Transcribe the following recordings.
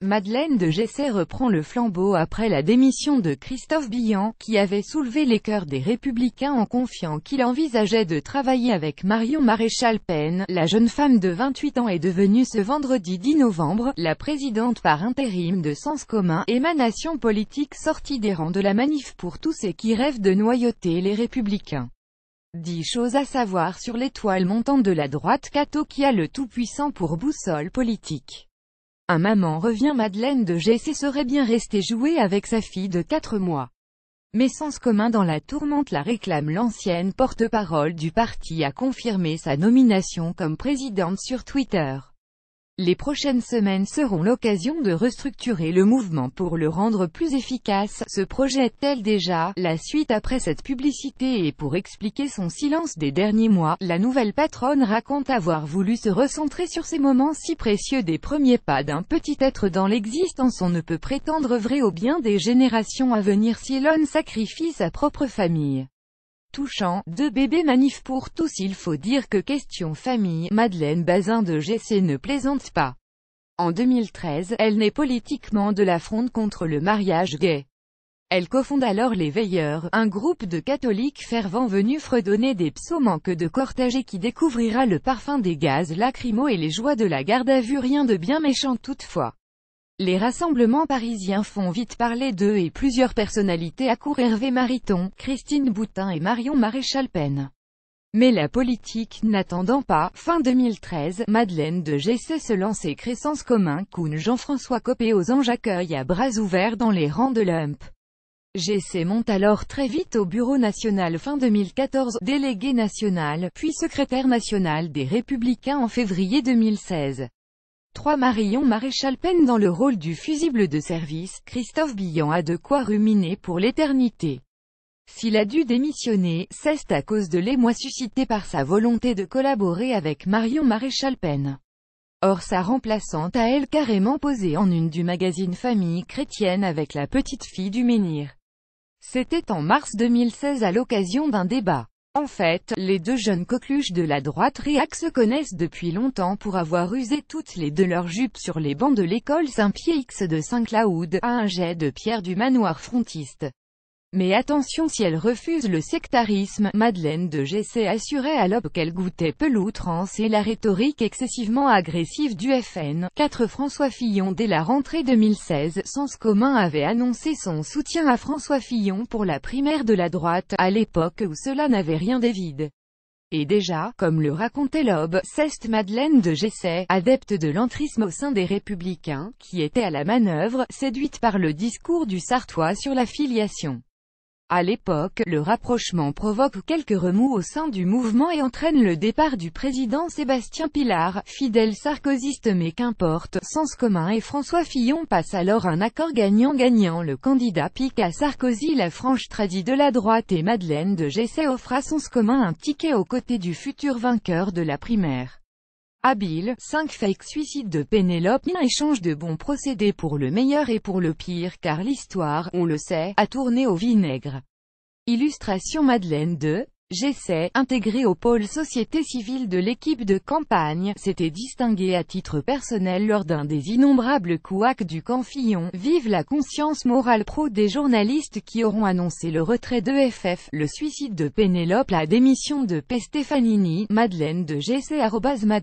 Madeleine de Gesset reprend le flambeau après la démission de Christophe Billan, qui avait soulevé les cœurs des Républicains en confiant qu'il envisageait de travailler avec Marion Maréchal-Penn. La jeune femme de 28 ans est devenue ce vendredi 10 novembre, la présidente par intérim de Sens commun, émanation politique sortie des rangs de la manif pour tous et qui rêve de noyauter les Républicains. Dix choses à savoir sur l'étoile montante de la droite cato qui a le tout-puissant pour boussole politique. Un maman revient Madeleine de Gessé serait bien restée jouer avec sa fille de 4 mois. Mais sens commun dans la tourmente la réclame l'ancienne porte-parole du parti a confirmé sa nomination comme présidente sur Twitter. Les prochaines semaines seront l'occasion de restructurer le mouvement pour le rendre plus efficace, Ce projet t elle déjà, la suite après cette publicité et pour expliquer son silence des derniers mois, la nouvelle patronne raconte avoir voulu se recentrer sur ces moments si précieux des premiers pas d'un petit être dans l'existence. On ne peut prétendre vrai au bien des générations à venir si l'on sacrifie sa propre famille. Touchant, deux bébés manif pour tous il faut dire que question famille, Madeleine Bazin de GC ne plaisante pas. En 2013, elle naît politiquement de la fronde contre le mariage gay. Elle cofonde alors les Veilleurs, un groupe de catholiques fervents venus fredonner des psaumes en queue de cortège et qui découvrira le parfum des gaz lacrymaux et les joies de la garde à vue rien de bien méchant toutefois. Les rassemblements parisiens font vite parler d'eux et plusieurs personnalités accourent Hervé Mariton, Christine Boutin et Marion maréchal penne Mais la politique n'attendant pas, fin 2013, Madeleine de Gessé se lance et Crescence Commun, Kuhn Jean-François Copé aux anges accueille à bras ouverts dans les rangs de l'UMP. Gessé monte alors très vite au Bureau national fin 2014, délégué national, puis secrétaire national des Républicains en février 2016. 3 Marion Maréchal pen dans le rôle du fusible de service, Christophe Billon a de quoi ruminer pour l'éternité. S'il a dû démissionner, c'est à cause de l'émoi suscité par sa volonté de collaborer avec Marion Maréchal pen Or sa remplaçante a elle carrément posé en une du magazine Famille chrétienne avec la petite fille du menhir. C'était en mars 2016 à l'occasion d'un débat. En fait, les deux jeunes coqueluches de la droite réac se connaissent depuis longtemps pour avoir usé toutes les deux leurs jupes sur les bancs de l'école Saint-Pierre-X de Saint-Cloud, à un jet de pierre du manoir frontiste. Mais attention si elle refuse le sectarisme, Madeleine de Gessé assurait à l'aube qu'elle goûtait peu l'outrance et la rhétorique excessivement agressive du FN. 4 François Fillon Dès la rentrée 2016, Sens commun avait annoncé son soutien à François Fillon pour la primaire de la droite, à l'époque où cela n'avait rien d'évide. Et déjà, comme le racontait l'aube, Ceste Madeleine de Gessé, adepte de l'entrisme au sein des Républicains, qui était à la manœuvre, séduite par le discours du Sartois sur la filiation. À l'époque, le rapprochement provoque quelques remous au sein du mouvement et entraîne le départ du président Sébastien Pilar, fidèle sarkozyste mais qu'importe, sens commun et François Fillon passe alors un accord gagnant-gagnant. Le candidat pique à Sarkozy la franche tradie de la droite et Madeleine de Gesset offre à sens commun un ticket aux côtés du futur vainqueur de la primaire habile, 5 fake suicides de Pénélope un échange de bons procédés pour le meilleur et pour le pire car l'histoire, on le sait, a tourné au vinaigre. Illustration Madeleine 2 J'essaie, intégré au pôle société civile de l'équipe de campagne, s'était distingué à titre personnel lors d'un des innombrables couacs du camp Fillon. Vive la conscience morale pro des journalistes qui auront annoncé le retrait de FF, le suicide de Pénélope, la démission de P. Stefanini, Madeleine de GC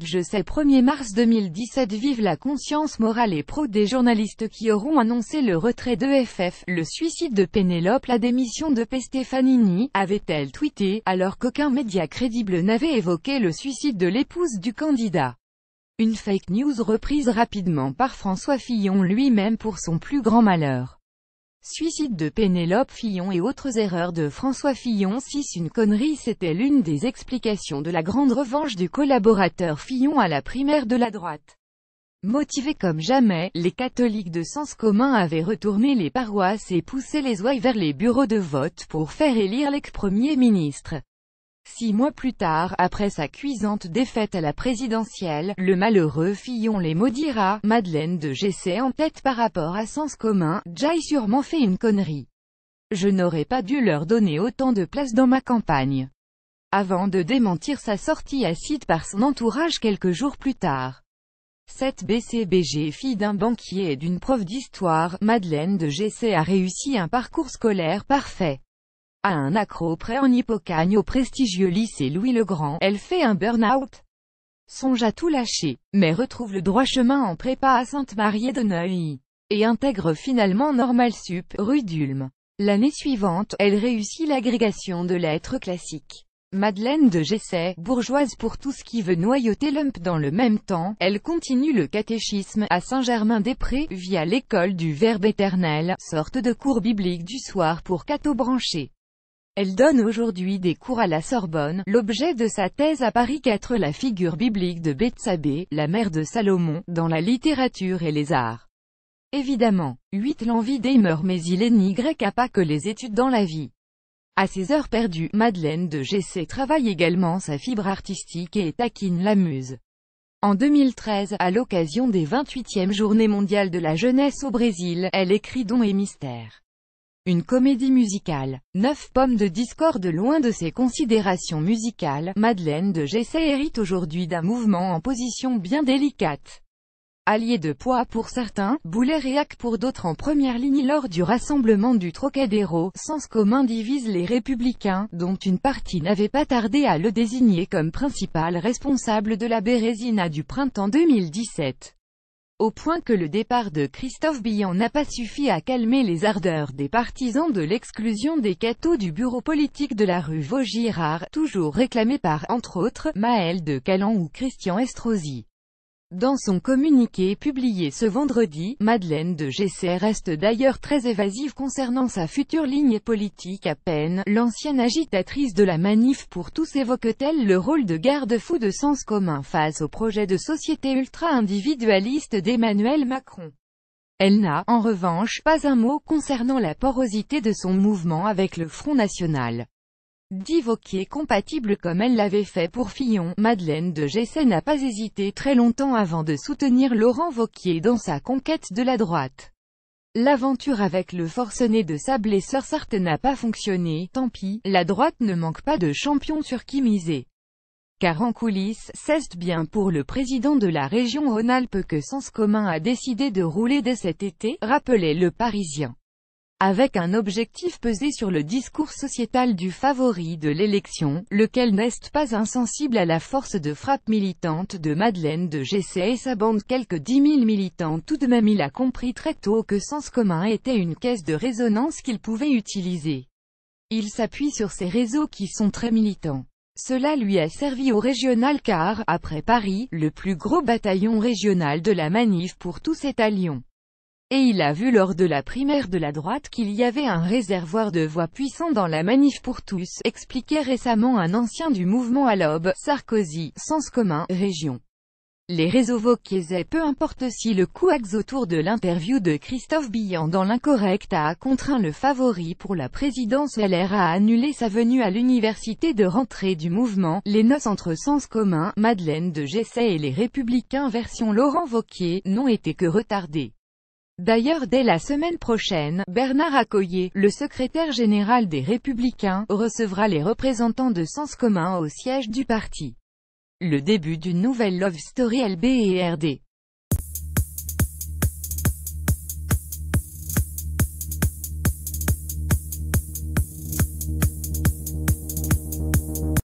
je sais 1er mars 2017 Vive la conscience morale et pro des journalistes qui auront annoncé le retrait de FF, le suicide de Pénélope, la démission de P. Stefanini, avait-elle tweeté, alors qu'aucun média crédible n'avait évoqué le suicide de l'épouse du candidat. Une fake news reprise rapidement par François Fillon lui-même pour son plus grand malheur. Suicide de Pénélope Fillon et autres erreurs de François Fillon 6 Une connerie c'était l'une des explications de la grande revanche du collaborateur Fillon à la primaire de la droite. Motivés comme jamais, les catholiques de sens commun avaient retourné les paroisses et poussé les ouailles vers les bureaux de vote pour faire élire l'ex-premier ministre. Six mois plus tard, après sa cuisante défaite à la présidentielle, le malheureux Fillon les maudira, Madeleine de Gessé en tête par rapport à sens commun, Jai sûrement fait une connerie. Je n'aurais pas dû leur donner autant de place dans ma campagne. Avant de démentir sa sortie acide par son entourage quelques jours plus tard. Cette BCBG fille d'un banquier et d'une prof d'histoire, Madeleine de Gessé a réussi un parcours scolaire parfait. À un accro près en Hippocagne au prestigieux lycée Louis-le-Grand, elle fait un burn-out. Songe à tout lâcher, mais retrouve le droit chemin en prépa à Sainte-Marie-de-Neuilly, et intègre finalement Normal Sup, rue d'Ulm. L'année suivante, elle réussit l'agrégation de lettres classiques. Madeleine de Gesset, bourgeoise pour tout ce qui veut noyauter l'UMP dans le même temps, elle continue le catéchisme, à Saint-Germain-des-Prés, via l'école du Verbe éternel, sorte de cours biblique du soir pour cathos branchés. Elle donne aujourd'hui des cours à la Sorbonne, l'objet de sa thèse à Paris 4 la figure biblique de Bethsabée, la mère de Salomon, dans la littérature et les arts. Évidemment, 8 l'envie mœurs mais il est grec à pas que les études dans la vie. À ses heures perdues, Madeleine de Gessé travaille également sa fibre artistique et taquine la muse. En 2013, à l'occasion des 28e Journées mondiales de la jeunesse au Brésil, elle écrit Don et Mystère. Une comédie musicale. Neuf pommes de discorde loin de ses considérations musicales, Madeleine de Gessé hérite aujourd'hui d'un mouvement en position bien délicate. Allié de poids pour certains, Boulet réac pour d'autres en première ligne lors du rassemblement du Trocadéro, sens commun divise les républicains, dont une partie n'avait pas tardé à le désigner comme principal responsable de la Bérésina du printemps 2017. Au point que le départ de Christophe Billon n'a pas suffi à calmer les ardeurs des partisans de l'exclusion des cathos du bureau politique de la rue Vaugirard, toujours réclamé par, entre autres, Maël de Calan ou Christian Estrosi. Dans son communiqué publié ce vendredi, Madeleine de Gessé reste d'ailleurs très évasive concernant sa future ligne politique à peine. L'ancienne agitatrice de la manif pour tous évoque-t-elle le rôle de garde-fou de sens commun face au projet de société ultra-individualiste d'Emmanuel Macron elle n'a, en revanche, pas un mot concernant la porosité de son mouvement avec le Front National. Divoquier compatible comme elle l'avait fait pour Fillon, Madeleine de Gesset n'a pas hésité très longtemps avant de soutenir Laurent Vauquier dans sa conquête de la droite. L'aventure avec le forcené de Sablé Sœur Sarthe n'a pas fonctionné, tant pis, la droite ne manque pas de champions sur qui miser. Car en coulisses, c'est bien pour le président de la région Rhône-Alpes que Sens Commun a décidé de rouler dès cet été, rappelait le Parisien avec un objectif pesé sur le discours sociétal du favori de l'élection, lequel n'est pas insensible à la force de frappe militante de Madeleine de Gessé et sa bande quelques 10 000 militants. Tout de même il a compris très tôt que Sens commun était une caisse de résonance qu'il pouvait utiliser. Il s'appuie sur ces réseaux qui sont très militants. Cela lui a servi au régional car, après Paris, le plus gros bataillon régional de la manif pour tous est à Lyon. Et il a vu lors de la primaire de la droite qu'il y avait un réservoir de voix puissant dans la manif pour tous, expliquait récemment un ancien du mouvement à l'aube, Sarkozy, sens commun, région. Les réseaux vauquiaisaient peu importe si le coup axe autour de l'interview de Christophe Billan dans l'incorrect a contraint le favori pour la présidence LR à annuler sa venue à l'université de rentrée du mouvement, les noces entre sens commun, Madeleine de Gesset et les républicains version Laurent Vauquier, n'ont été que retardées. D'ailleurs dès la semaine prochaine, Bernard Accoyer, le secrétaire général des Républicains, recevra les représentants de Sens Commun au siège du parti. Le début d'une nouvelle Love Story LB et